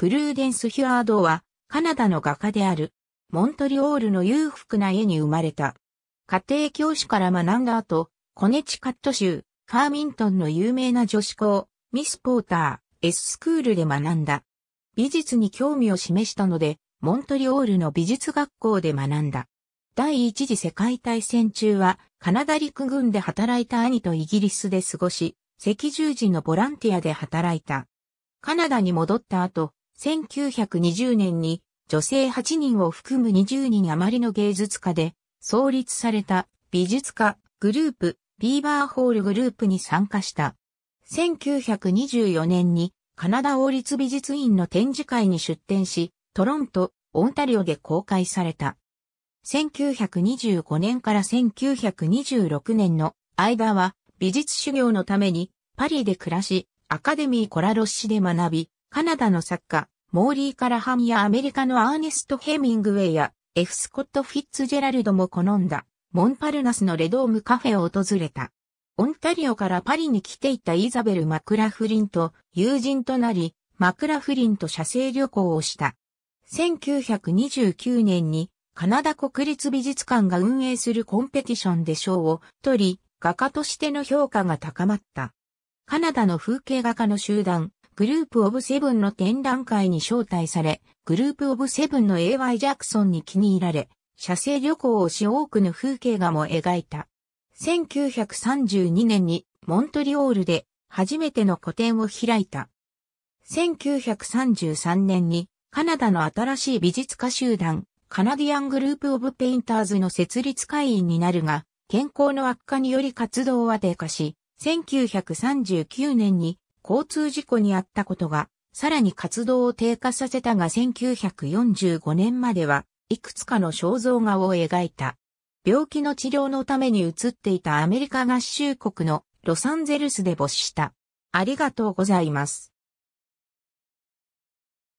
プルーデンス・ヒュアードは、カナダの画家である、モントリオールの裕福な家に生まれた。家庭教師から学んだ後、コネチカット州、カーミントンの有名な女子校、ミス・ポーター、S スクールで学んだ。美術に興味を示したので、モントリオールの美術学校で学んだ。第一次世界大戦中は、カナダ陸軍で働いた兄とイギリスで過ごし、赤十字のボランティアで働いた。カナダに戻った後、1920年に女性8人を含む20人余りの芸術家で創立された美術家グループビーバーホールグループに参加した。1924年にカナダ王立美術院の展示会に出展し、トロント、オンタリオで公開された。1925年から1926年の間は美術修行のためにパリで暮らし、アカデミーコラロッシで学び、カナダの作家、モーリー・カラハンやアメリカのアーネスト・ヘミングウェイや F. スコット・フィッツジェラルドも好んだ、モンパルナスのレドームカフェを訪れた。オンタリオからパリに来ていたイザベル・マクラフリンと友人となり、マクラフリンと写生旅行をした。1929年にカナダ国立美術館が運営するコンペティションで賞を取り、画家としての評価が高まった。カナダの風景画家の集団、グループオブセブンの展覧会に招待され、グループオブセブンの A.Y. ジャクソンに気に入られ、写生旅行をし多くの風景画も描いた。1932年にモントリオールで初めての個展を開いた。1933年にカナダの新しい美術家集団、カナディアングループオブペインターズの設立会員になるが、健康の悪化により活動は低下し、1939年に交通事故にあったことが、さらに活動を低下させたが1945年までは、いくつかの肖像画を描いた。病気の治療のために移っていたアメリカ合衆国のロサンゼルスで没した。ありがとうございます。